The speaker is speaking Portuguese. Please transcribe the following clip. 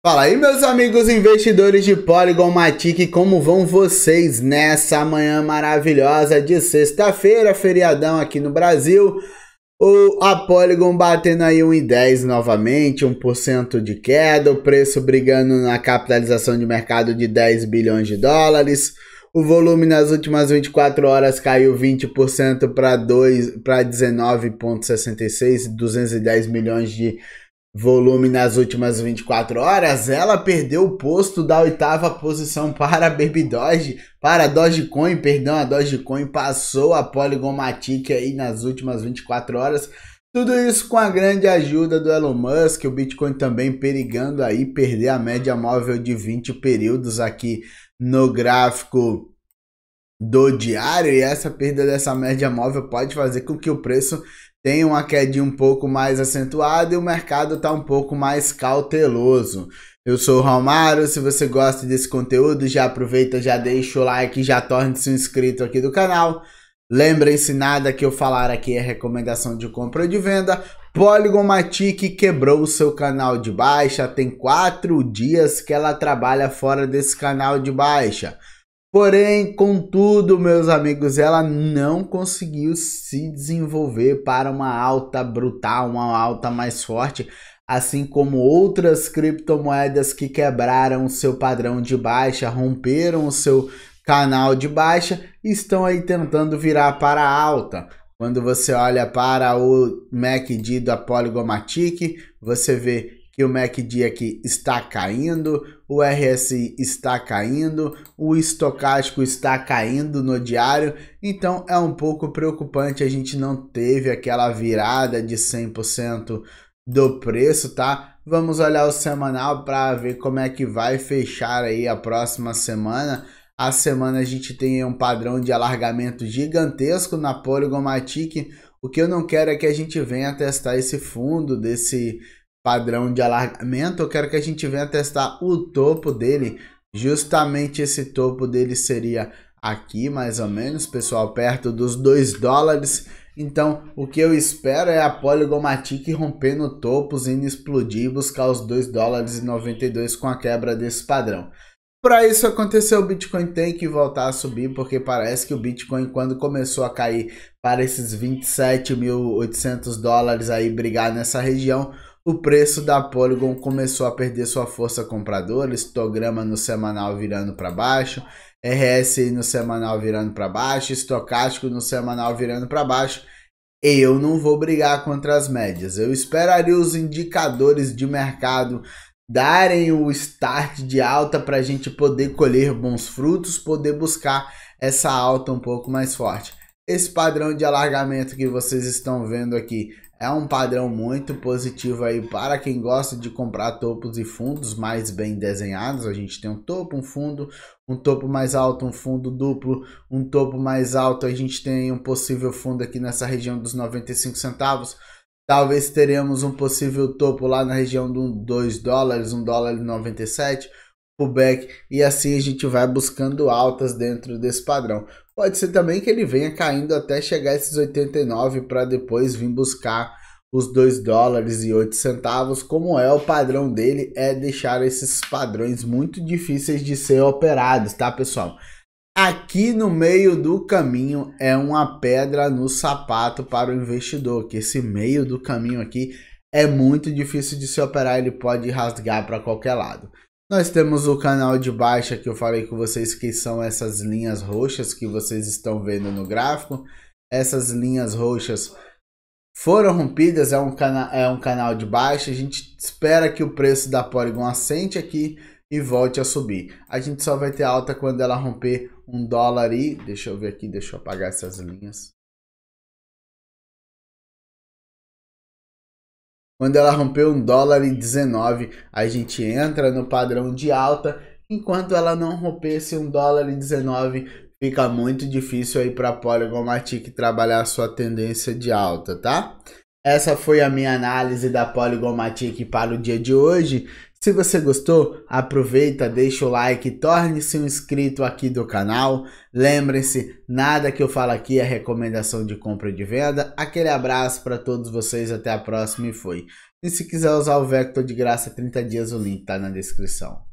Fala aí, meus amigos investidores de Polygon Matic, como vão vocês nessa manhã maravilhosa de sexta-feira, feriadão aqui no Brasil? O, a Polygon batendo aí 1,10 novamente, 1% de queda, o preço brigando na capitalização de mercado de 10 bilhões de dólares, o volume nas últimas 24 horas caiu 20% para 19,66, 210 milhões de dólares volume nas últimas 24 horas, ela perdeu o posto da oitava posição para Baby Doge, para a Dogecoin, perdão, a Dogecoin passou a Polygon Matic aí nas últimas 24 horas. Tudo isso com a grande ajuda do Elon Musk, o Bitcoin também perigando aí perder a média móvel de 20 períodos aqui no gráfico do diário e essa perda dessa média móvel pode fazer com que o preço tem uma queda um pouco mais acentuada e o mercado está um pouco mais cauteloso. Eu sou o Romário, se você gosta desse conteúdo, já aproveita, já deixa o like, já torne-se um inscrito aqui do canal. Lembrem-se, nada que eu falar aqui é recomendação de compra ou de venda. Polygon Matic quebrou o seu canal de baixa, tem quatro dias que ela trabalha fora desse canal de baixa. Porém, contudo, meus amigos, ela não conseguiu se desenvolver para uma alta brutal, uma alta mais forte, assim como outras criptomoedas que quebraram o seu padrão de baixa, romperam o seu canal de baixa, estão aí tentando virar para alta. Quando você olha para o MACD da Polygomatic, você vê que o MACD aqui está caindo, o RSI está caindo, o estocástico está caindo no diário, então é um pouco preocupante, a gente não teve aquela virada de 100% do preço, tá? Vamos olhar o semanal para ver como é que vai fechar aí a próxima semana. A semana a gente tem um padrão de alargamento gigantesco na Polygon Matic, o que eu não quero é que a gente venha testar esse fundo desse padrão de alargamento, eu quero que a gente venha testar o topo dele. Justamente esse topo dele seria aqui, mais ou menos, pessoal, perto dos 2 dólares. Então, o que eu espero é a Polygomatic romper rompendo topos, indo explodir e buscar os 2 dólares e 92 com a quebra desse padrão. Para isso acontecer, o Bitcoin tem que voltar a subir, porque parece que o Bitcoin, quando começou a cair para esses 27.800 dólares aí, brigar nessa região, o preço da Polygon começou a perder sua força compradora, histograma no semanal virando para baixo, RSI no semanal virando para baixo, estocástico no semanal virando para baixo. Eu não vou brigar contra as médias. Eu esperaria os indicadores de mercado darem o start de alta para a gente poder colher bons frutos, poder buscar essa alta um pouco mais forte. Esse padrão de alargamento que vocês estão vendo aqui é um padrão muito positivo aí para quem gosta de comprar topos e fundos mais bem desenhados. A gente tem um topo, um fundo, um topo mais alto, um fundo duplo, um topo mais alto. A gente tem um possível fundo aqui nessa região dos 95 centavos. Talvez teremos um possível topo lá na região de 2 dólares, 1 dólar e 97 pullback e assim a gente vai buscando altas dentro desse padrão. Pode ser também que ele venha caindo até chegar esses 89 para depois vir buscar os 2 dólares e 8 centavos, como é o padrão dele, é deixar esses padrões muito difíceis de ser operados, tá, pessoal? Aqui no meio do caminho é uma pedra no sapato para o investidor, que esse meio do caminho aqui é muito difícil de se operar, ele pode rasgar para qualquer lado. Nós temos o canal de baixa que eu falei com vocês que são essas linhas roxas que vocês estão vendo no gráfico. Essas linhas roxas foram rompidas, é um, cana é um canal de baixa. A gente espera que o preço da Polygon assente aqui e volte a subir. A gente só vai ter alta quando ela romper um dólar e... Deixa eu ver aqui, deixa eu apagar essas linhas. Quando ela rompeu um dólar e 19, a gente entra no padrão de alta. Enquanto ela não romper esse dólar e 19, fica muito difícil aí para Polygon Matic trabalhar a sua tendência de alta, tá? Essa foi a minha análise da Polygomatic para o dia de hoje. Se você gostou, aproveita, deixa o like, torne-se um inscrito aqui do canal. Lembrem-se, nada que eu falo aqui é recomendação de compra e de venda. Aquele abraço para todos vocês, até a próxima e foi. E se quiser usar o Vector de graça 30 dias, o link está na descrição.